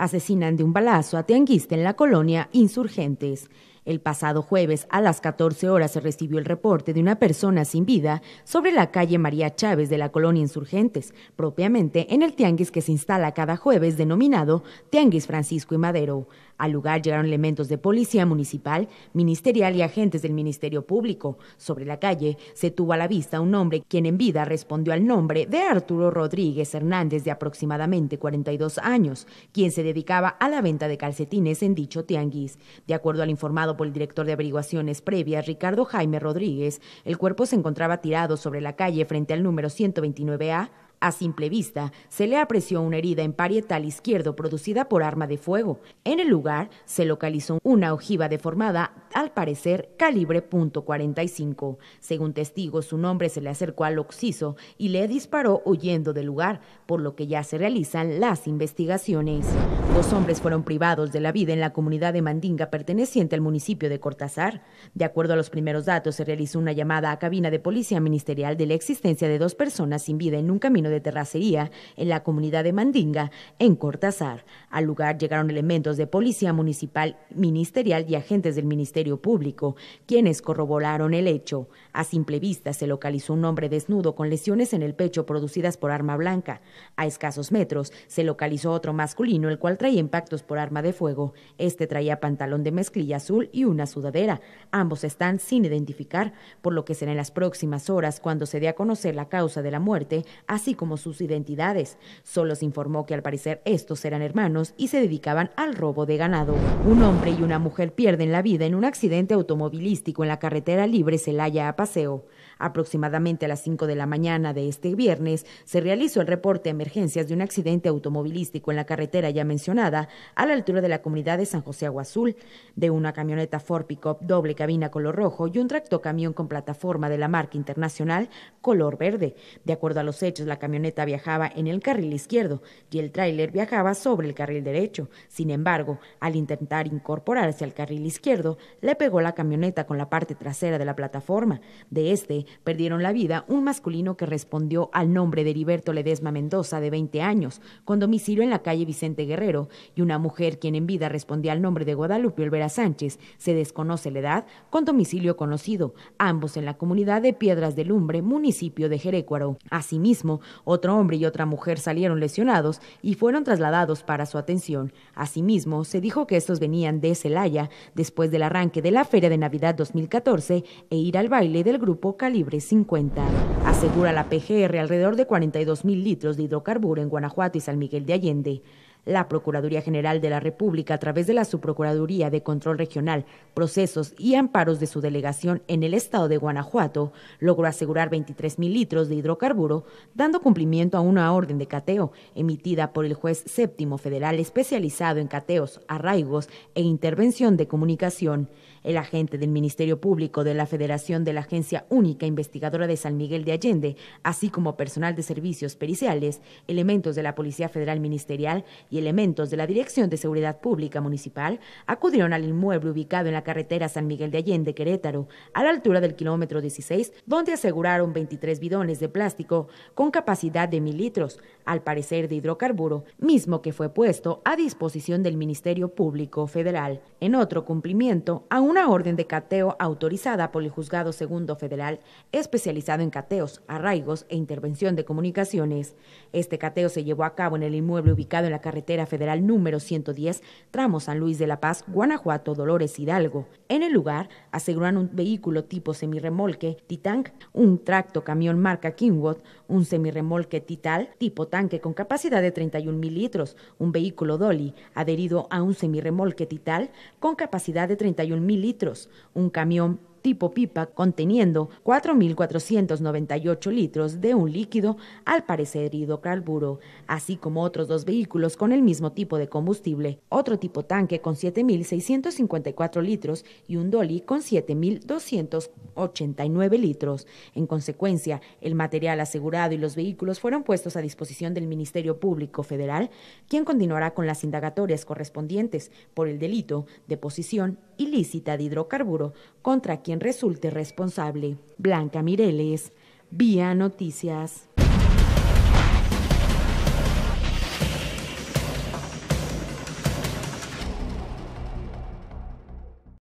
Asesinan de un balazo a Tianguista en la colonia Insurgentes. El pasado jueves a las 14 horas se recibió el reporte de una persona sin vida sobre la calle María Chávez de la colonia Insurgentes, propiamente en el tianguis que se instala cada jueves denominado Tianguis Francisco y Madero. Al lugar llegaron elementos de policía municipal, ministerial y agentes del Ministerio Público. Sobre la calle se tuvo a la vista un hombre quien en vida respondió al nombre de Arturo Rodríguez Hernández de aproximadamente 42 años, quien se dedicaba a la venta de calcetines en dicho tianguis. De acuerdo al informado por el director de averiguaciones previas, Ricardo Jaime Rodríguez, el cuerpo se encontraba tirado sobre la calle frente al número 129A a simple vista, se le apreció una herida en parietal izquierdo producida por arma de fuego. En el lugar se localizó una ojiva deformada, al parecer calibre .45. Según testigos, un hombre se le acercó al occiso y le disparó huyendo del lugar, por lo que ya se realizan las investigaciones. Dos hombres fueron privados de la vida en la comunidad de Mandinga perteneciente al municipio de Cortázar. De acuerdo a los primeros datos, se realizó una llamada a cabina de policía ministerial de la existencia de dos personas sin vida en un camino de terracería en la comunidad de Mandinga, en Cortázar. Al lugar llegaron elementos de policía municipal, ministerial y agentes del Ministerio Público, quienes corroboraron el hecho. A simple vista se localizó un hombre desnudo con lesiones en el pecho producidas por arma blanca. A escasos metros se localizó otro masculino, el cual traía impactos por arma de fuego. Este traía pantalón de mezclilla azul y una sudadera. Ambos están sin identificar, por lo que será en las próximas horas cuando se dé a conocer la causa de la muerte, así como sus identidades. Solo se informó que al parecer estos eran hermanos y se dedicaban al robo de ganado. Un hombre y una mujer pierden la vida en un accidente automovilístico en la carretera libre Celaya a Paseo. Aproximadamente a las 5 de la mañana de este viernes se realizó el reporte de emergencias de un accidente automovilístico en la carretera ya mencionada a la altura de la comunidad de San José Aguazul, de una camioneta Ford Pickup doble cabina color rojo y un tractocamión con plataforma de la marca internacional color verde. De acuerdo a los hechos, la camioneta viajaba en el carril izquierdo y el tráiler viajaba sobre el carril derecho. Sin embargo, al intentar incorporarse al carril izquierdo, le pegó la camioneta con la parte trasera de la plataforma. De este perdieron la vida un masculino que respondió al nombre de Heriberto Ledesma Mendoza, de 20 años, con domicilio en la calle Vicente Guerrero, y una mujer quien en vida respondía al nombre de Guadalupe Olvera Sánchez, se desconoce la edad, con domicilio conocido, ambos en la comunidad de Piedras del Lumbre, municipio de Jerécuaro. Asimismo, otro hombre y otra mujer salieron lesionados y fueron trasladados para su atención. Asimismo, se dijo que estos venían de Celaya después del arranque de la Feria de Navidad 2014 e ir al baile del grupo Cali libre 50. Asegura la PGR alrededor de 42 mil litros de hidrocarburo en Guanajuato y San Miguel de Allende. La Procuraduría General de la República, a través de la Subprocuraduría de Control Regional, Procesos y Amparos de su delegación en el estado de Guanajuato, logró asegurar 23.000 mil litros de hidrocarburo, dando cumplimiento a una orden de cateo emitida por el juez séptimo federal especializado en cateos, arraigos e intervención de comunicación. El agente del Ministerio Público de la Federación de la Agencia Única Investigadora de San Miguel de Allende, así como personal de servicios periciales, elementos de la Policía Federal Ministerial y elementos de la Dirección de Seguridad Pública Municipal acudieron al inmueble ubicado en la carretera San Miguel de Allende, Querétaro, a la altura del kilómetro 16, donde aseguraron 23 bidones de plástico con capacidad de mil litros, al parecer de hidrocarburo, mismo que fue puesto a disposición del Ministerio Público Federal. En otro cumplimiento a una orden de cateo autorizada por el Juzgado Segundo Federal, especializado en cateos, arraigos e intervención de comunicaciones. Este cateo se llevó a cabo en el inmueble ubicado en la carretera federal número 110, tramo San Luis de la Paz, Guanajuato, Dolores Hidalgo. En el lugar aseguran un vehículo tipo semirremolque Titank, un tracto camión marca Kingwood, un semirremolque Tital tipo tanque con capacidad de 31 mil litros, un vehículo Dolly adherido a un semirremolque Tital con capacidad de 31 mil litros, un camión tipo pipa conteniendo 4.498 litros de un líquido, al parecer hidrocarburo, así como otros dos vehículos con el mismo tipo de combustible, otro tipo tanque con 7.654 litros y un dolly con 7.289 litros. En consecuencia, el material asegurado y los vehículos fueron puestos a disposición del Ministerio Público Federal, quien continuará con las indagatorias correspondientes por el delito de posición ilícita de hidrocarburo contra quien resulte responsable. Blanca Mireles, Vía Noticias.